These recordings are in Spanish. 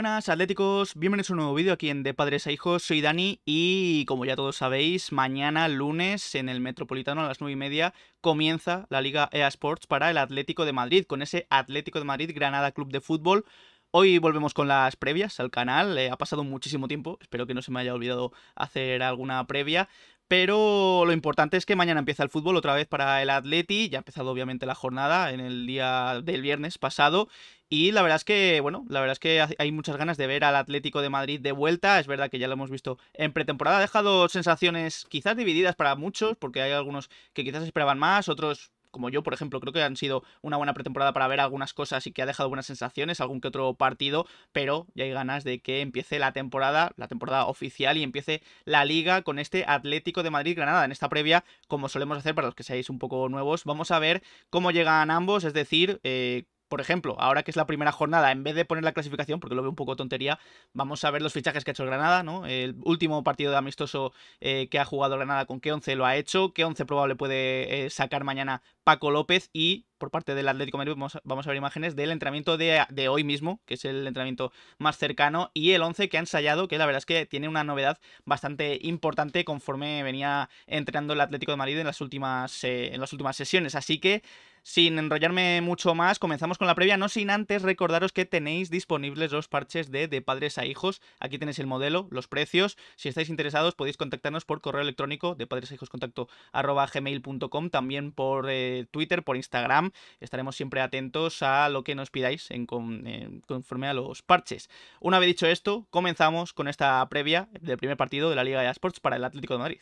buenas atléticos, bienvenidos a un nuevo vídeo aquí en De Padres a Hijos, soy Dani y como ya todos sabéis, mañana lunes en el Metropolitano a las 9 y media comienza la Liga EA Sports para el Atlético de Madrid, con ese Atlético de Madrid Granada Club de Fútbol. Hoy volvemos con las previas al canal, eh, ha pasado muchísimo tiempo, espero que no se me haya olvidado hacer alguna previa, pero lo importante es que mañana empieza el fútbol otra vez para el Atleti. Ya ha empezado obviamente la jornada en el día del viernes pasado. Y la verdad es que, bueno, la verdad es que hay muchas ganas de ver al Atlético de Madrid de vuelta. Es verdad que ya lo hemos visto en pretemporada. Ha dejado sensaciones quizás divididas para muchos, porque hay algunos que quizás esperaban más, otros como yo, por ejemplo, creo que han sido una buena pretemporada para ver algunas cosas y que ha dejado buenas sensaciones, algún que otro partido, pero ya hay ganas de que empiece la temporada, la temporada oficial y empiece la liga con este Atlético de Madrid-Granada. En esta previa, como solemos hacer para los que seáis un poco nuevos, vamos a ver cómo llegan ambos, es decir, eh, por ejemplo, ahora que es la primera jornada, en vez de poner la clasificación, porque lo veo un poco tontería, vamos a ver los fichajes que ha hecho Granada, ¿no? El último partido de amistoso eh, que ha jugado Granada con qué once lo ha hecho, qué once probable puede eh, sacar mañana Paco López y por parte del Atlético de Madrid vamos a, ver imágenes del entrenamiento de, de, hoy mismo, que es el entrenamiento más cercano, y el 11 que ha ensayado, que la verdad es que tiene una novedad bastante importante conforme venía entrenando el Atlético de Madrid en las últimas, eh, en las últimas sesiones. Así que sin enrollarme mucho más, comenzamos con la previa, no sin antes recordaros que tenéis disponibles los parches de De Padres a Hijos. Aquí tenéis el modelo, los precios. Si estáis interesados podéis contactarnos por correo electrónico de padres a hijos contacto gmail.com, también por eh, Twitter, por Instagram. Estaremos siempre atentos a lo que nos pidáis eh, conforme a los parches. Una vez dicho esto, comenzamos con esta previa del primer partido de la Liga de Esports para el Atlético de Madrid.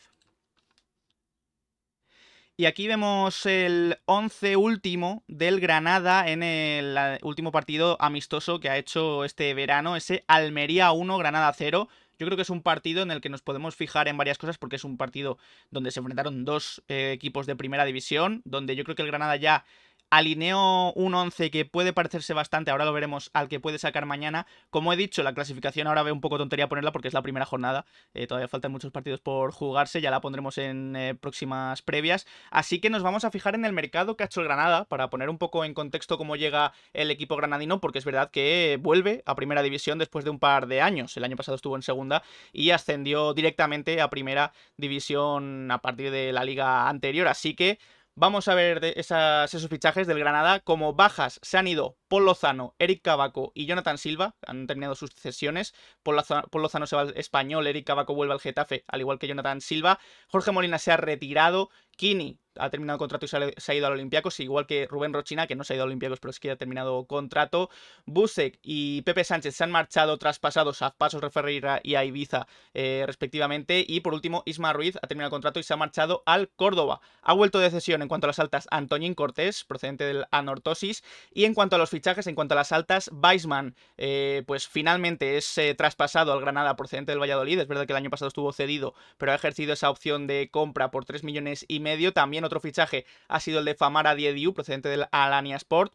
Y aquí vemos el 11 último del Granada en el último partido amistoso que ha hecho este verano, ese Almería 1, Granada 0. Yo creo que es un partido en el que nos podemos fijar en varias cosas porque es un partido donde se enfrentaron dos eh, equipos de primera división, donde yo creo que el Granada ya alineo un 11 que puede parecerse bastante, ahora lo veremos, al que puede sacar mañana. Como he dicho, la clasificación ahora ve un poco tontería ponerla porque es la primera jornada. Eh, todavía faltan muchos partidos por jugarse, ya la pondremos en eh, próximas previas. Así que nos vamos a fijar en el mercado que ha hecho el Granada para poner un poco en contexto cómo llega el equipo granadino, porque es verdad que vuelve a primera división después de un par de años. El año pasado estuvo en segunda y ascendió directamente a primera división a partir de la liga anterior. Así que vamos a ver esos fichajes del Granada. Como bajas se han ido Paul Lozano, Eric Cabaco y Jonathan Silva. Han terminado sus cesiones. Paul Lozano se va al español, Eric Cabaco vuelve al Getafe, al igual que Jonathan Silva. Jorge Molina se ha retirado. Kini ha terminado el contrato y se ha, ido al Olympiacos, igual que Rubén Rochina, que no se ha ido al Olympiacos, pero es que ha terminado contrato. Busek y Pepe Sánchez se han marchado traspasados a Pasos Referreira y a Ibiza, eh, respectivamente. Y por último, Isma Ruiz ha terminado el contrato y se ha marchado al Córdoba. Ha vuelto de cesión en cuanto a las altas Antonín Cortés, procedente del Anortosis. Y en cuanto a los fichajes, en cuanto a las altas, Weisman, eh, pues finalmente es eh, traspasado al Granada, procedente del Valladolid. Es verdad que el año pasado estuvo cedido, pero ha ejercido esa opción de compra por 3 millones y medio. También otro fichaje ha sido el de Famara Diediu, procedente del Alania Sport,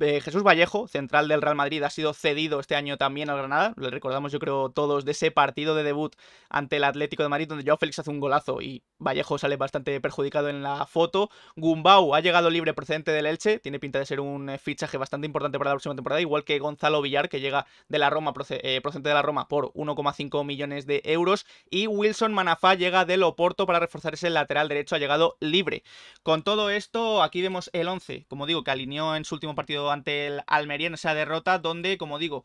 eh, Jesús Vallejo, central del Real Madrid, ha sido cedido este año también al Granada. Le recordamos, yo creo, todos de ese partido de debut ante el Atlético de Madrid, donde Joao Félix hace un golazo y Vallejo sale bastante perjudicado en la foto. Gumbau ha llegado libre procedente del Elche, tiene pinta de ser un eh, fichaje bastante importante para la próxima temporada, igual que Gonzalo Villar, que llega de la Roma, eh, procedente de la Roma por 1,5 millones de euros. Y Wilson Manafá llega del Oporto para reforzar ese lateral derecho, ha llegado libre. Con todo esto, aquí vemos el 11, como digo, que alineó en su último partido ante el Almería en esa derrota donde, como digo,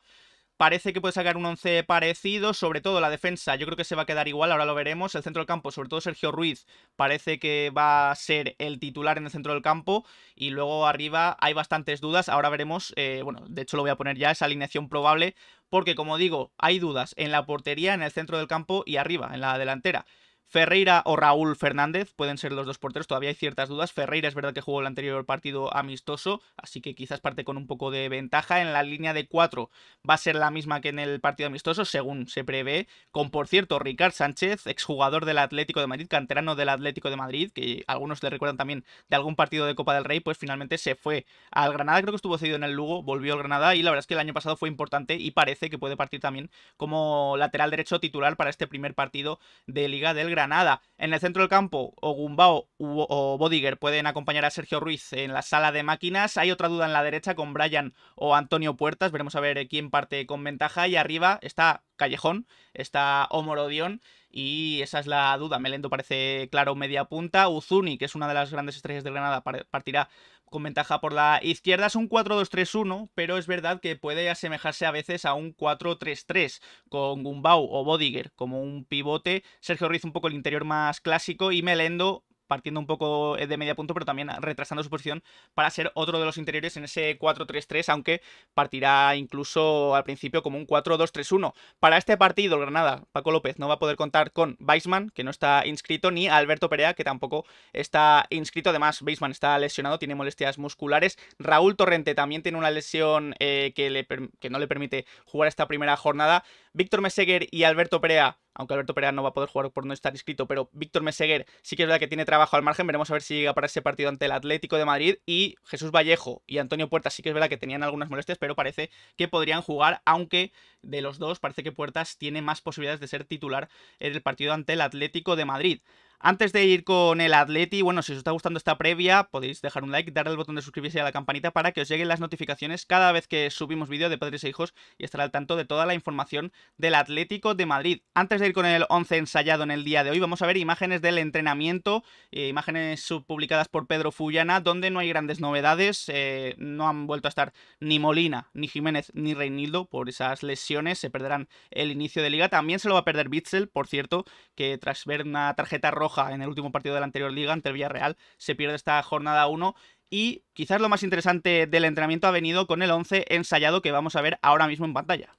parece que puede sacar un 11 parecido, sobre todo la defensa, yo creo que se va a quedar igual, ahora lo veremos, el centro del campo, sobre todo Sergio Ruiz, parece que va a ser el titular en el centro del campo y luego arriba hay bastantes dudas, ahora veremos, eh, bueno, de hecho lo voy a poner ya, esa alineación probable, porque como digo, hay dudas en la portería, en el centro del campo y arriba, en la delantera. Ferreira o Raúl Fernández pueden ser los dos porteros, todavía hay ciertas dudas. Ferreira es verdad que jugó el anterior partido amistoso, así que quizás parte con un poco de ventaja. En la línea de 4 va a ser la misma que en el partido amistoso, según se prevé. Con, por cierto, Ricard Sánchez, exjugador del Atlético de Madrid, canterano del Atlético de Madrid, que algunos le recuerdan también de algún partido de Copa del Rey, pues finalmente se fue al Granada, creo que estuvo cedido en el Lugo, volvió al Granada y la verdad es que el año pasado fue importante y parece que puede partir también como lateral derecho titular para este primer partido de Liga del Granada. Granada. En el centro del campo, o Gumbao o Bodiger pueden acompañar a Sergio Ruiz en la sala de máquinas. Hay otra duda en la derecha con Brian o Antonio Puertas. Veremos a ver quién parte con ventaja. Y arriba está Callejón, está Omorodion Y esa es la duda. Melendo parece claro media punta. Uzuni, que es una de las grandes estrellas de Granada, partirá con ventaja por la izquierda. Es un 4-2-3-1, pero es verdad que puede asemejarse a veces a un 4-3-3 con Gumbau o Bodiger como un pivote. Sergio Ruiz un poco el interior más clásico y Melendo partiendo un poco eh, de media punto, pero también retrasando su posición para ser otro de los interiores en ese 4-3-3, aunque partirá incluso al principio como un 4-2-3-1. Para este partido, el Granada, Paco López, no va a poder contar con Weisman, que no está inscrito, ni Alberto Perea, que tampoco está inscrito. Además, Weisman está lesionado, tiene molestias musculares. Raúl Torrente también tiene una lesión eh, que, que no le permite jugar esta primera jornada. Víctor Meseguer y Alberto Perea aunque Alberto Pereira no va a poder jugar por no estar inscrito, pero Víctor Meseguer sí que es verdad que tiene trabajo al margen, veremos a ver si llega para ese partido ante el Atlético de Madrid y Jesús Vallejo y Antonio Puertas sí que es verdad que tenían algunas molestias, pero parece que podrían jugar, aunque de los dos parece que Puertas tiene más posibilidades de ser titular en el partido ante el Atlético de Madrid. Antes de ir con el Atleti, bueno, si os está gustando esta previa, podéis dejar un like, darle al botón de suscribirse y a la campanita para que os lleguen las notificaciones cada vez que subimos vídeo de Padres e Hijos y estar al tanto de toda la información del Atlético de Madrid. Antes de ir con el 11 ensayado en el día de hoy, vamos a ver imágenes del entrenamiento, eh, imágenes publicadas por Pedro Fullana, donde no hay grandes novedades, eh, no han vuelto a estar ni Molina, ni Jiménez, ni Reinildo por esas lesiones, se perderán el inicio de liga. También se lo va a perder Bitzel, por cierto, que tras ver una tarjeta roja en el último partido de la anterior liga ante el Villarreal, se pierde esta jornada 1 y quizás lo más interesante del entrenamiento ha venido con el 11 ensayado que vamos a ver ahora mismo en pantalla.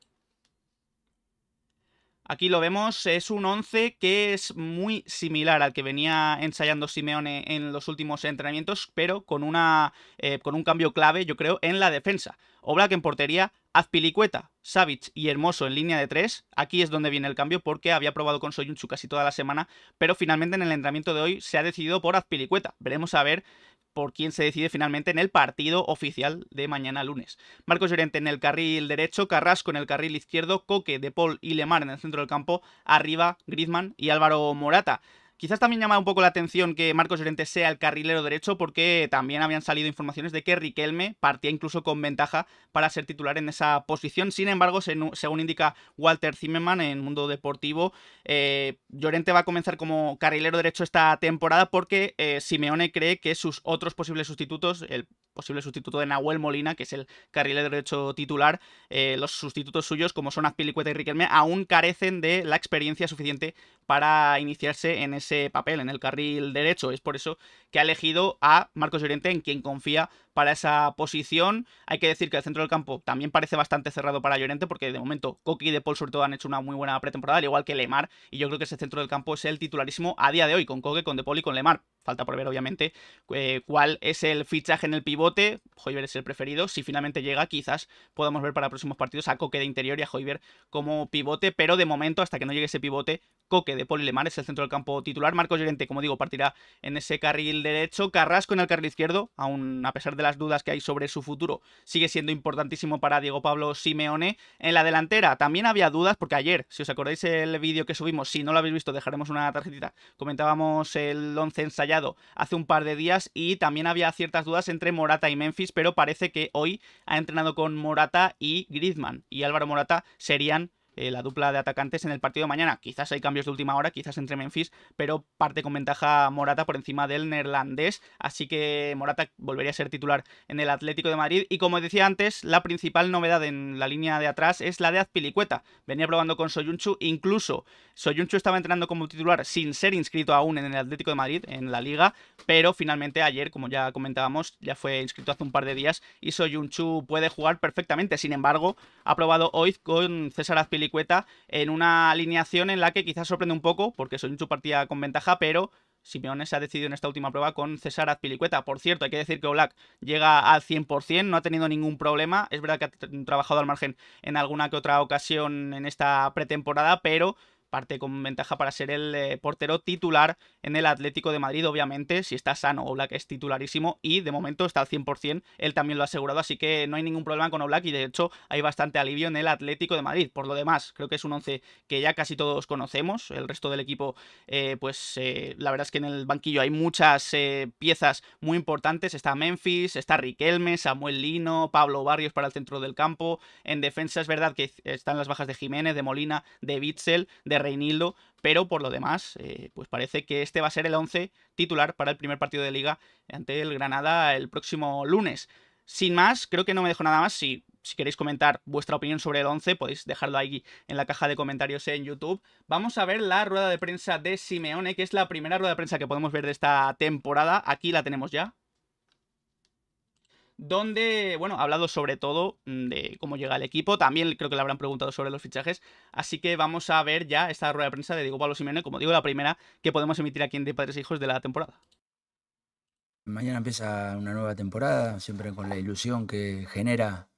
Aquí lo vemos, es un 11 que es muy similar al que venía ensayando Simeone en los últimos entrenamientos, pero con, una, eh, con un cambio clave, yo creo, en la defensa. Oblak en portería, Azpilicueta, Savic y Hermoso en línea de tres. Aquí es donde viene el cambio porque había probado con Soyuncu casi toda la semana, pero finalmente en el entrenamiento de hoy se ha decidido por Azpilicueta. Veremos a ver por quién se decide finalmente en el partido oficial de mañana lunes. Marcos Llorente en el carril derecho, Carrasco en el carril izquierdo, Coque, De Paul y Lemar en el centro del campo, arriba Griezmann y Álvaro Morata. Quizás también llama un poco la atención que Marcos Llorente sea el carrilero derecho porque también habían salido informaciones de que Riquelme partía incluso con ventaja para ser titular en esa posición. Sin embargo, según indica Walter Zimmerman en Mundo Deportivo, eh, Llorente va a comenzar como carrilero derecho esta temporada porque eh, Simeone cree que sus otros posibles sustitutos, el posible sustituto de Nahuel Molina, que es el carril derecho titular, eh, los sustitutos suyos, como son Azpilicueta y Riquelme, aún carecen de la experiencia suficiente para iniciarse en ese papel, en el carril derecho. Es por eso que ha elegido a Marcos Llorente, en quien confía para esa posición. Hay que decir que el centro del campo también parece bastante cerrado para Llorente, porque de momento Coque y De Paul sobre todo han hecho una muy buena pretemporada, al igual que Lemar, y yo creo que ese centro del campo es el titularísimo a día de hoy, con Coque, con De Paul y con Lemar. Falta por ver, obviamente, eh, cuál es el fichaje en el pivote. Hoiber es el preferido. Si finalmente llega, quizás podamos ver para próximos partidos a Coque de interior y a Hoiber como pivote. Pero de momento, hasta que no llegue ese pivote, Coque de y Lemar es el centro del campo titular. Marcos Llorente, como digo, partirá en ese carril derecho. Carrasco en el carril izquierdo, aún a pesar de de las dudas que hay sobre su futuro sigue siendo importantísimo para Diego Pablo Simeone. En la delantera también había dudas, porque ayer, si os acordáis el vídeo que subimos, si no lo habéis visto, dejaremos una tarjetita, comentábamos el once ensayado hace un par de días y también había ciertas dudas entre Morata y Memphis, pero parece que hoy ha entrenado con Morata y Griezmann, y Álvaro Morata serían eh, la dupla de atacantes en el partido de mañana. Quizás hay cambios de última hora, quizás entre Memphis, pero parte con ventaja Morata por encima del neerlandés. Así que Morata volvería a ser titular en el Atlético de Madrid. Y como decía antes, la principal novedad en la línea de atrás es la de Azpilicueta. Venía probando con Soyunchu, incluso Soyunchu estaba entrenando como titular sin ser inscrito aún en el Atlético de Madrid, en la liga, pero finalmente ayer, como ya comentábamos, ya fue inscrito hace un par de días y Soyunchu puede jugar perfectamente. Sin embargo, ha probado hoy con César Azpilicueta en una alineación en la que quizás sorprende un poco, porque soy su partida con ventaja, pero Simeone se ha decidido en esta última prueba con César Azpilicueta. Por cierto, hay que decir que Olak llega al 100%, no ha tenido ningún problema. Es verdad que ha trabajado al margen en alguna que otra ocasión en esta pretemporada, pero parte con ventaja para ser el eh, portero titular en el Atlético de Madrid, obviamente, si está sano Oblak es titularísimo y de momento está al 100%, él también lo ha asegurado, así que no hay ningún problema con Oblak y de hecho hay bastante alivio en el Atlético de Madrid. Por lo demás, creo que es un 11 que ya casi todos conocemos, el resto del equipo, eh, pues eh, la verdad es que en el banquillo hay muchas piezas muy importantes, está Memphis, está Riquelme, Samuel Lino, Pablo Barrios para el centro del campo, en defensa es verdad que están las bajas de Jiménez, de Molina, de Witzel, de Reinildo, pero por lo demás, eh, pues parece que este va a ser el 11 titular para el primer partido de liga ante el Granada el próximo lunes. Sin más, creo que no me dejo nada más. Si, si queréis comentar vuestra opinión sobre el 11, podéis dejarlo ahí en la caja de comentarios en YouTube. Vamos a ver la rueda de prensa de Simeone, que es la primera rueda de prensa que podemos ver de esta temporada. Aquí la tenemos ya, donde, bueno, ha hablado sobre todo mm, de cómo llega el equipo, también creo que le habrán preguntado sobre los fichajes, así que vamos a ver ya esta rueda de prensa de Diego Pablo Simeone, como digo, la primera que podemos emitir aquí en De Padres e Hijos de la temporada. Mañana empieza una nueva temporada, siempre con la ilusión que genera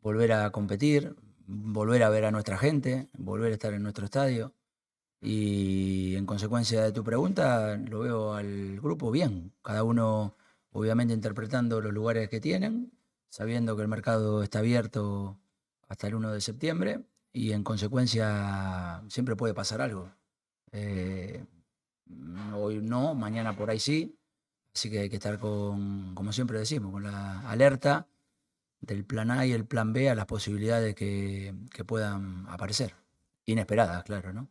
volver a competir, volver a ver a nuestra gente, volver a estar en nuestro estadio. Y en consecuencia de tu pregunta, lo veo al grupo bien, cada uno obviamente interpretando los lugares que tienen, sabiendo que el mercado está abierto hasta el 1 de septiembre y en consecuencia siempre puede pasar algo. Eh, hoy no, mañana por ahí sí, así que hay que estar con, como siempre decimos, con la alerta del plan A y el plan B a las posibilidades que, que puedan aparecer. Inesperadas, claro, ¿no?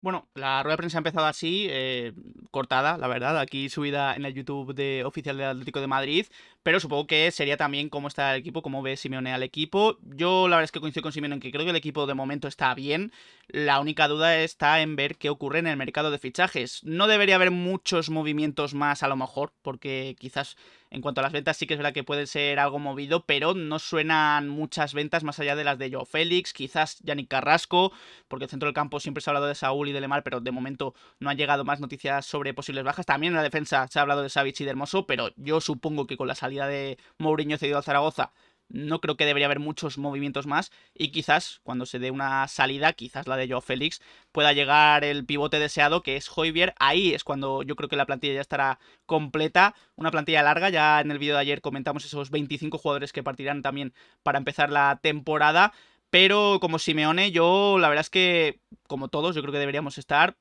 Bueno, la rueda de prensa ha empezado así, eh, cortada, la verdad, aquí subida en el YouTube de oficial del Atlético de Madrid, pero supongo que sería también cómo está el equipo, cómo ve Simeone al equipo. Yo la verdad es que coincido con Simeone en que creo que el equipo de momento está bien. La única duda está en ver qué ocurre en el mercado de fichajes. No debería haber muchos movimientos más a lo mejor, porque quizás en cuanto a las ventas sí que es verdad que puede ser algo movido, pero no suenan muchas ventas más allá de las de Joe Félix, quizás Yannick Carrasco, porque el centro del campo siempre se ha hablado de Saúl y de Lemar, pero de momento no han llegado más noticias sobre posibles bajas. También en la defensa se ha hablado de Savic y de Hermoso, pero yo supongo que con las salida de Mourinho cedido al Zaragoza, no creo que debería haber muchos movimientos más y quizás cuando se dé una salida, quizás la de Joao Félix, pueda llegar el pivote deseado que es Hoybier. Ahí es cuando yo creo que la plantilla ya estará completa, una plantilla larga, ya en el vídeo de ayer comentamos esos 25 jugadores que partirán también para empezar la temporada. Pero como Simeone, yo la verdad es que, como todos, yo creo que deberíamos estar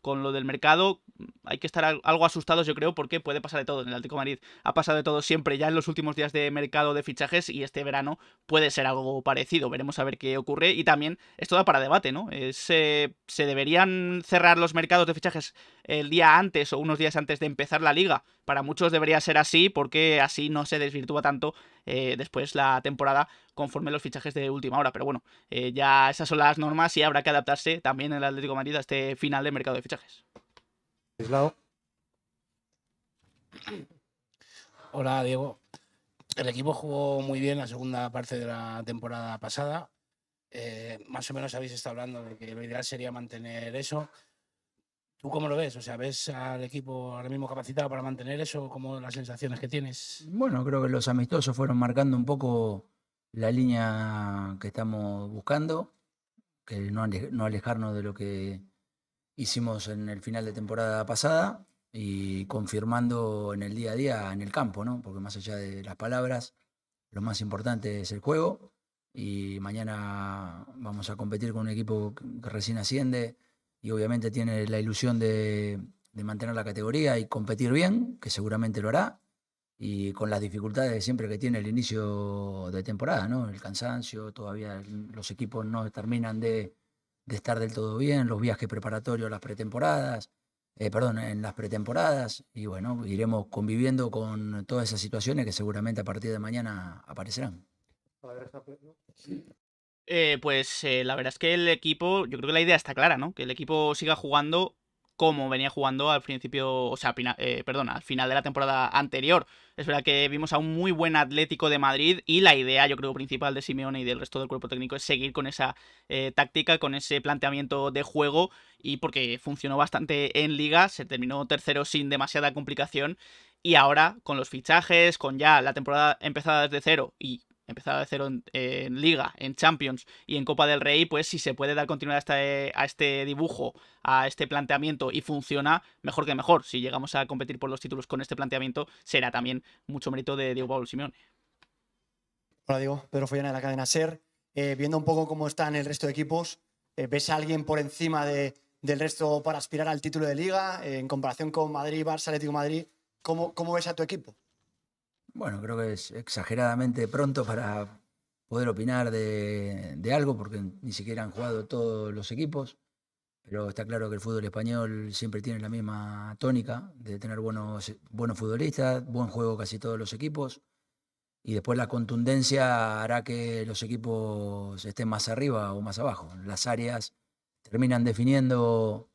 con lo del mercado hay que estar algo asustados, yo creo, porque puede pasar de todo. En el Atlético Madrid ha pasado de todo siempre ya en los últimos días de mercado de fichajes y este verano puede ser algo parecido. Veremos a ver qué ocurre y también esto da para debate, ¿no? Eh, se, deberían cerrar los mercados de fichajes el día antes o unos días antes de empezar la liga para muchos debería ser así porque así no se desvirtúa tanto eh, después la temporada conforme los fichajes de última hora. Pero bueno, eh, ya esas son las normas y habrá que adaptarse también en el Atlético de Madrid a este final de mercado de fichajes. Hola Diego. El equipo jugó muy bien la segunda parte de la temporada pasada. Eh, más o menos habéis estado hablando de que lo ideal sería mantener eso. ¿Tú cómo lo ves? O sea, ¿ves al equipo ahora mismo capacitado para mantener eso? ¿Cómo las sensaciones que tienes? Bueno, creo que los amistosos fueron marcando un poco la línea que estamos buscando, que no, alejarnos de lo que hicimos en el final de temporada pasada y confirmando en el día a día en el campo, ¿no? Porque más allá de las palabras, lo más importante es el juego y mañana vamos a competir con un equipo que recién asciende y obviamente tiene la ilusión de, mantener la categoría y competir bien, que seguramente lo hará, y con las dificultades siempre que tiene el inicio de temporada, ¿no? El cansancio, todavía los equipos no terminan de, estar del todo bien, los viajes preparatorios, las pretemporadas, eh, perdón, en las pretemporadas, y bueno, iremos conviviendo con todas esas situaciones que seguramente a partir de mañana aparecerán. Eh, pues eh, la verdad es que el equipo, yo creo que la idea está clara, ¿no? Que el equipo siga jugando como venía jugando al principio, o sea, eh, perdona, al final de la temporada anterior. Es verdad que vimos a un muy buen Atlético de Madrid y la idea, yo creo, principal de Simeone y del resto del cuerpo técnico es seguir con esa táctica, con ese planteamiento de juego y porque funcionó bastante en liga, se terminó tercero sin demasiada complicación y ahora con los fichajes, con ya la temporada empezada desde cero y empezar de cero eh, en, Liga, en Champions y en Copa del Rey, pues si se puede dar continuidad a este, a este dibujo, a este planteamiento y funciona, mejor que mejor. Si llegamos a competir por los títulos con este planteamiento, será también mucho mérito de Diego Pablo Simeone. Hola Diego, Pedro Follana de la cadena SER. Eh, viendo un poco cómo están el resto de equipos, ¿ves a alguien por encima del resto para aspirar al título de liga en comparación con Madrid, Barça, Atlético Madrid? ¿Cómo, ¿Cómo ves a tu equipo? Bueno, creo que es exageradamente pronto para poder opinar de, algo, porque ni siquiera han jugado todos los equipos pero está claro que el fútbol español siempre tiene la misma tónica de tener buenos, buenos futbolistas, buen juego casi todos los equipos, y después la contundencia hará que los equipos estén más arriba o más abajo. Las áreas terminan definiendo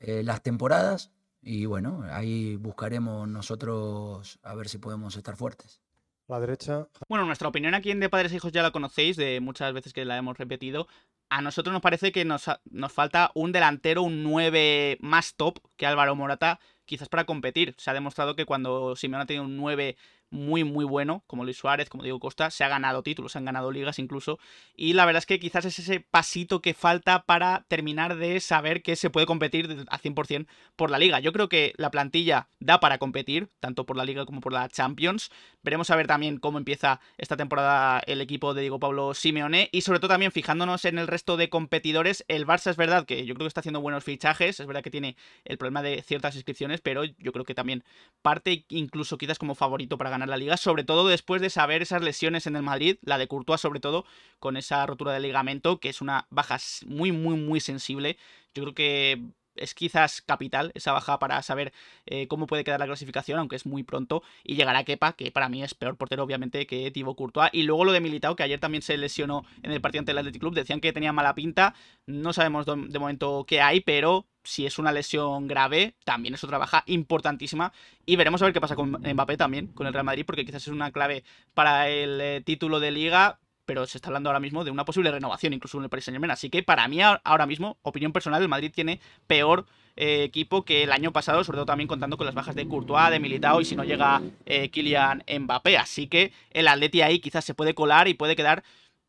eh, las temporadas y bueno, ahí buscaremos nosotros a ver si podemos estar fuertes. La derecha. Bueno, nuestra opinión aquí en De Padres e Hijos ya la conocéis, de muchas veces que la hemos repetido. A nosotros nos parece que nos, nos falta un delantero, un 9 más top que Álvaro Morata, quizás para competir. Se ha demostrado que cuando Simeone ha tenido un 9 muy, muy bueno, como Luis Suárez, como Diego Costa, se ha ganado títulos, se han ganado ligas incluso, y la verdad es que quizás es ese pasito que falta para terminar de saber que se puede competir a 100% por la liga. Yo creo que la plantilla da para competir, tanto por la liga como por la Champions. Veremos a ver también cómo empieza esta temporada el equipo de Diego Pablo Simeone, y sobre todo también fijándonos en el resto de competidores, el Barça es verdad que yo creo que está haciendo buenos fichajes, es verdad que tiene el problema de ciertas inscripciones, pero yo creo que también parte incluso quizás como favorito para ganar la liga, sobre todo después de saber esas lesiones en el Madrid, la de Courtois sobre todo, con esa rotura de ligamento, que es una baja muy, muy, muy sensible. Yo creo que es quizás capital esa baja para saber eh, cómo puede quedar la clasificación, aunque es muy pronto. Y llegará Kepa, que para mí es peor portero, obviamente, que Thibaut Courtois. Y luego lo de Militao, que ayer también se lesionó en el partido ante el Athletic Club. Decían que tenía mala pinta. No sabemos de momento qué hay, pero si es una lesión grave, también es otra baja importantísima. Y veremos a ver qué pasa con Mbappé también, con el Real Madrid, porque quizás es una clave para el eh, título de liga pero se está hablando ahora mismo de una posible renovación, incluso en el Paris Saint-Germain. Así que para mí, ahora mismo, opinión personal, el Madrid tiene peor eh, equipo que el año pasado, sobre todo también contando con las bajas de Courtois, de Militao y si no llega eh, Kylian Mbappé. Así que el Atleti ahí quizás se puede colar y puede quedar,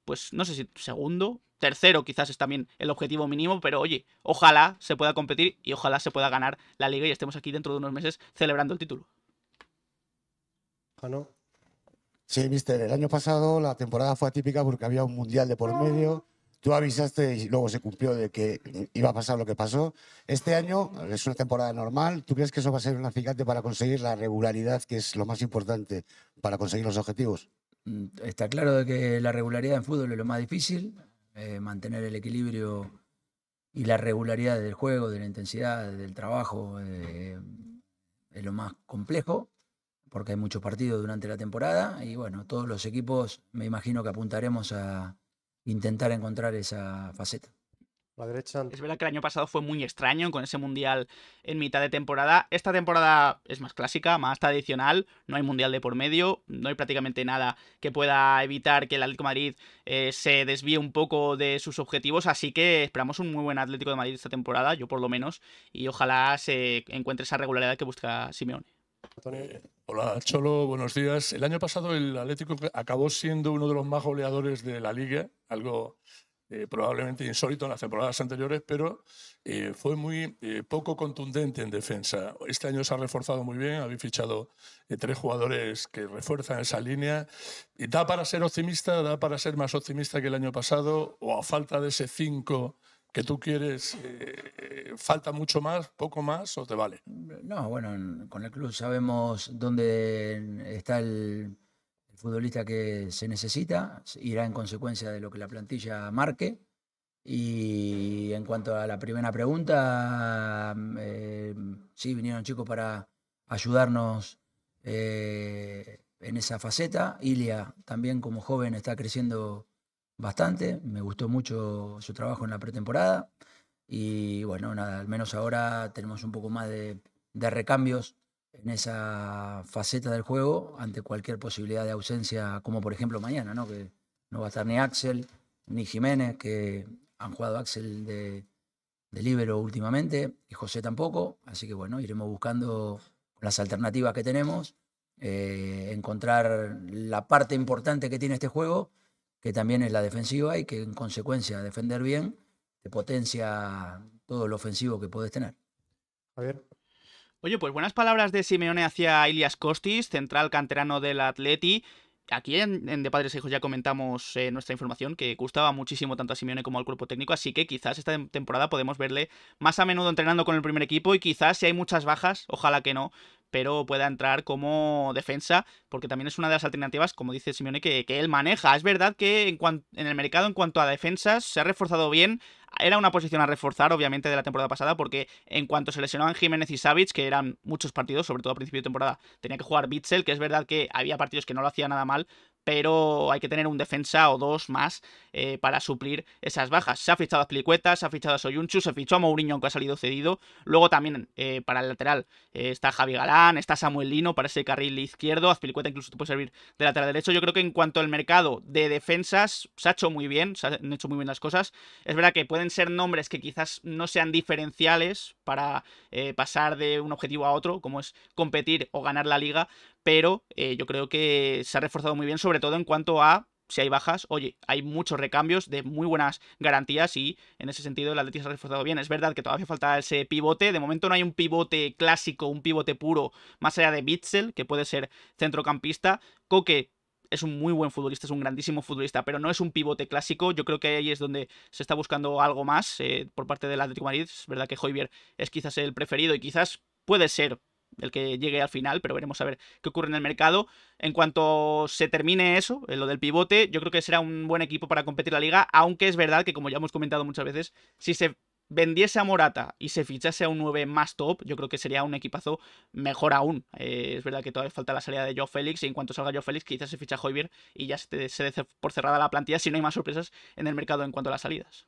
pues no sé si segundo, tercero quizás es también el objetivo mínimo, pero oye, ojalá se pueda competir y ojalá se pueda ganar la liga y estemos aquí dentro de unos meses celebrando el título. Ah, Sí, mister. el año pasado la temporada fue atípica porque había un mundial de por medio. Tú avisaste y luego se cumplió de que iba a pasar lo que pasó. Este año es una temporada normal. ¿Tú crees que eso va a ser un acicate para conseguir la regularidad, que es lo más importante para conseguir los objetivos? Mm, está claro de que la regularidad en fútbol es lo más difícil. Eh, mantener el equilibrio y la regularidad del juego, de la intensidad, del trabajo, eh, es lo más complejo porque hay muchos partidos durante la temporada y bueno, todos los equipos me imagino que apuntaremos a intentar encontrar esa faceta. Es verdad que el año pasado fue muy extraño con ese mundial en mitad de temporada. Esta temporada es más clásica, más tradicional. No hay mundial de por medio. No hay prácticamente nada que pueda evitar que el Atlético de Madrid eh, se desvíe un poco de sus objetivos. Así que esperamos un muy buen Atlético de Madrid esta temporada, yo por lo menos. Y ojalá se encuentre esa regularidad que busca Simeone. Eh, hola, Cholo, buenos días. El año pasado el Atlético acabó siendo uno de los más goleadores de la liga, algo eh, probablemente insólito en las temporadas anteriores, pero eh, fue muy poco contundente en defensa. Este año se ha reforzado muy bien, habéis fichado tres jugadores que refuerzan esa línea. y ¿Da para ser optimista? ¿Da para ser más optimista que el año pasado? ¿O a falta de ese 5 que tú quieres, eh, ¿falta mucho más, poco más o te vale? No, bueno, con el club sabemos dónde está el, futbolista que se necesita, irá en consecuencia de lo que la plantilla marque. Y en cuanto a la primera pregunta, eh, sí, vinieron chicos para ayudarnos eh, en esa faceta. Ilia también como joven está creciendo bastante, me gustó mucho su trabajo en la pretemporada y bueno, nada, al menos ahora tenemos un poco más de, recambios en esa faceta del juego ante cualquier posibilidad de ausencia, como por ejemplo mañana, ¿no? que no va a estar ni Axel ni Jiménez, que han jugado Axel de, de libero últimamente y José tampoco, así que bueno, iremos buscando las alternativas que tenemos, eh, encontrar la parte importante que tiene este juego que también es la defensiva y que en consecuencia defender bien te potencia todo lo ofensivo que puedes tener. Javier. Oye, pues buenas palabras de Simeone hacia Ilias Costis, central canterano del Atleti. Aquí en, De Padres e Hijos ya comentamos eh, nuestra información que gustaba muchísimo tanto a Simeone como al cuerpo técnico, así que quizás esta temporada podemos verle más a menudo entrenando con el primer equipo y quizás si hay muchas bajas, ojalá que no, pero pueda entrar como defensa, porque también es una de las alternativas, como dice Simeone, que, que él maneja. Es verdad que en, en el mercado, en cuanto a defensas, se ha reforzado bien era una posición a reforzar, obviamente, de la temporada pasada, porque en cuanto se lesionaban Jiménez y Savic, que eran muchos partidos, sobre todo a principio de temporada, tenía que jugar Bitzel, que es verdad que había partidos que no lo hacía nada mal, pero hay que tener un defensa o dos más eh, para suplir esas bajas. Se ha fichado a Plicueta, se ha fichado a Soyunchu, se fichó a Mourinho, aunque ha salido cedido. Luego también eh, para el lateral eh, está Javi Galán, está Samuel Lino para ese carril izquierdo. Azpilicueta incluso te puede servir de lateral derecho. Yo creo que en cuanto al mercado de defensas, se ha hecho muy bien, se han hecho muy bien las cosas. Es verdad que pueden ser nombres que quizás no sean diferenciales para pasar de un objetivo a otro, como es competir o ganar la liga, pero eh, yo creo que se ha reforzado muy bien, sobre todo en cuanto a si hay bajas, oye, hay muchos recambios de muy buenas garantías y en ese sentido el Atlético se ha reforzado bien. Es verdad que todavía falta ese pivote, de momento no hay un pivote clásico, un pivote puro, más allá de Bitzel, que puede ser centrocampista. Coque es un muy buen futbolista, es un grandísimo futbolista, pero no es un pivote clásico. Yo creo que ahí es donde se está buscando algo más eh, por parte del Atlético de Madrid. Es verdad que Hoybier es quizás el preferido y quizás puede ser el que llegue al final, pero veremos a ver qué ocurre en el mercado. En cuanto se termine eso, eh, lo del pivote, yo creo que será un buen equipo para competir la liga, aunque es verdad que, como ya hemos comentado muchas veces, si se vendiese a Morata y se fichase a un 9 más top, yo creo que sería un equipazo mejor aún. Eh, es verdad que todavía falta la salida de Joe Félix y en cuanto salga Joe Félix quizás se ficha Jovier y ya se, se dé por cerrada la plantilla si no hay más sorpresas en el mercado en cuanto a las salidas.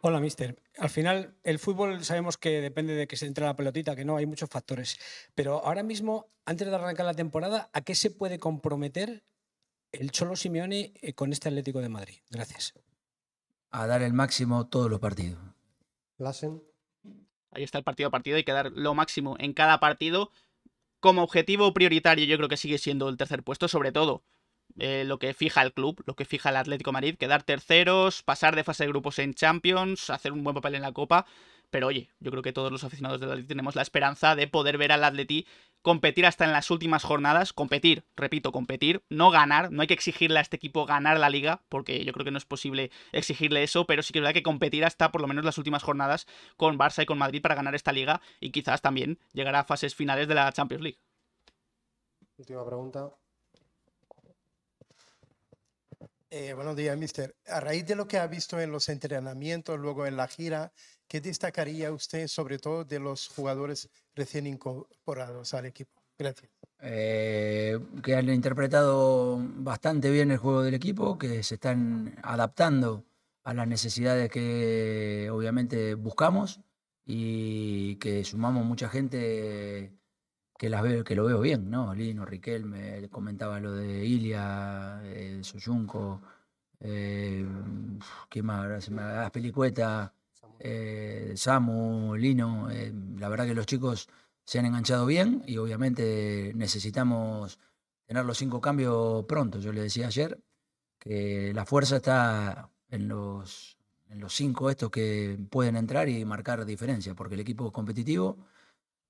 Hola, mister. Al final, el fútbol sabemos que depende de que se entre la pelotita, que no, hay muchos factores. Pero ahora mismo, antes de arrancar la temporada, ¿a qué se puede comprometer el Cholo Simeone eh, con este Atlético de Madrid? Gracias. A dar el máximo todos los partidos. Lassen. Ahí está el partido a partido, hay que dar lo máximo en cada partido. Como objetivo prioritario, yo creo que sigue siendo el tercer puesto, sobre todo eh, lo que fija el club, lo que fija el Atlético Madrid, quedar terceros, pasar de fase de grupos en Champions, hacer un buen papel en la Copa. Pero oye, yo creo que todos los aficionados del Atleti tenemos la esperanza de poder ver al Atleti competir hasta en las últimas jornadas. Competir, repito, competir, no ganar. No hay que exigirle a este equipo ganar la liga, porque yo creo que no es posible exigirle eso, pero sí que es verdad que competir hasta por lo menos las últimas jornadas con Barça y con Madrid para ganar esta liga y quizás también llegar a fases finales de la Champions League. Última pregunta. Eh, buenos días, mister. A raíz de lo que ha visto en los entrenamientos, luego en la gira, ¿qué destacaría usted, sobre todo de los jugadores recién incorporados al equipo? Gracias. Eh, que han interpretado bastante bien el juego del equipo, que se están adaptando a las necesidades que obviamente buscamos y que sumamos mucha gente que, las veo, que lo veo bien, ¿no? Lino, Riquelme, comentaba lo de Ilia, eh, Soyunco, eh, ¿qué más? Ah, pelicueta, eh, Samu, Lino, eh, la verdad que los chicos se han enganchado bien y obviamente necesitamos tener los cinco cambios pronto. Yo le decía ayer que la fuerza está en los, en los cinco estos que pueden entrar y marcar diferencia, porque el equipo es competitivo,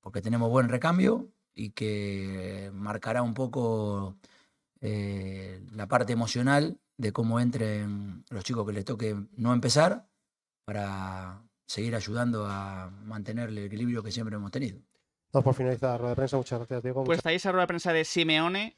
porque tenemos buen recambio y que marcará un poco eh, la parte emocional de cómo entren los chicos que les toque no empezar para seguir ayudando a mantener el equilibrio que siempre hemos tenido. por finalizar la rueda de prensa. Muchas gracias, Diego. Pues ahí esa rueda de prensa de Simeone,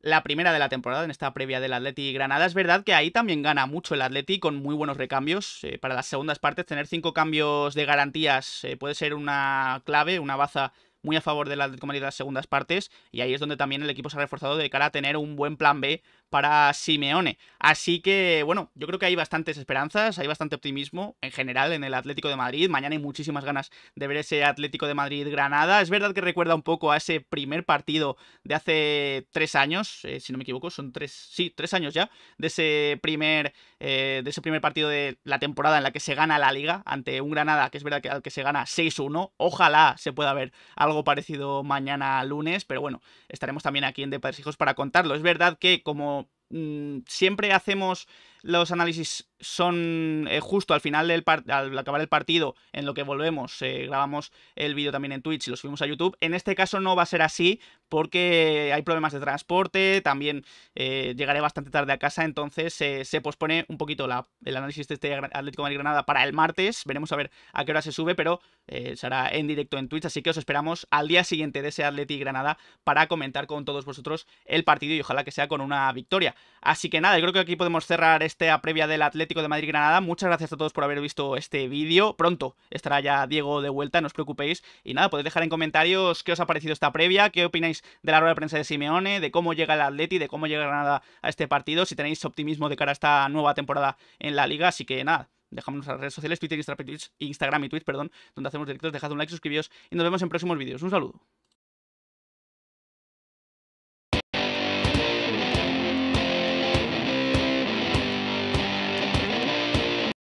la primera de la temporada en esta previa del Atleti Granada. Es verdad que ahí también gana mucho el Atleti con muy buenos recambios. Eh, para las segundas partes, tener cinco cambios de garantías eh, puede ser una clave, una baza muy a favor del Atlético de las segundas partes y ahí es donde también el equipo se ha reforzado de cara a tener un buen plan B para Simeone. Así que, bueno, yo creo que hay bastantes esperanzas, hay bastante optimismo en general en el Atlético de Madrid. Mañana hay muchísimas ganas de ver ese Atlético de Madrid-Granada. Es verdad que recuerda un poco a ese primer partido de hace tres años, eh, si no me equivoco, son tres, sí, tres años ya, de ese primer eh, de ese primer partido de la temporada en la que se gana la liga ante un Granada, que es verdad que al que se gana 6-1. Ojalá se pueda ver algo parecido mañana lunes, pero bueno, estaremos también aquí en De Padres Hijos para contarlo. Es verdad que como mm, siempre hacemos los análisis son eh, justo al final del al acabar el partido, en lo que volvemos, eh, grabamos el vídeo también en Twitch y lo subimos a YouTube. En este caso no va a ser así porque hay problemas de transporte, también eh, llegaré bastante tarde a casa, entonces se pospone un poquito la, el análisis de este Atlético de Granada para el martes. Veremos a ver a qué hora se sube, pero será en directo en Twitch, así que os esperamos al día siguiente de ese Atlético Granada para comentar con todos vosotros el partido y ojalá que sea con una victoria. Así que nada, yo creo que aquí podemos cerrar este esta previa del Atlético de Madrid-Granada. Muchas gracias a todos por haber visto este vídeo. Pronto estará ya Diego de vuelta, no os preocupéis. Y nada, podéis dejar en comentarios qué os ha parecido esta previa, qué opináis de la rueda de prensa de Simeone, de cómo llega el Atleti, de cómo llega Granada a este partido, si tenéis optimismo de cara a esta nueva temporada en la liga. Así que nada, en las redes sociales, Twitter, Instagram y Twitch, perdón, donde hacemos directos. Dejad un like, suscribíos y nos vemos en próximos vídeos. Un saludo.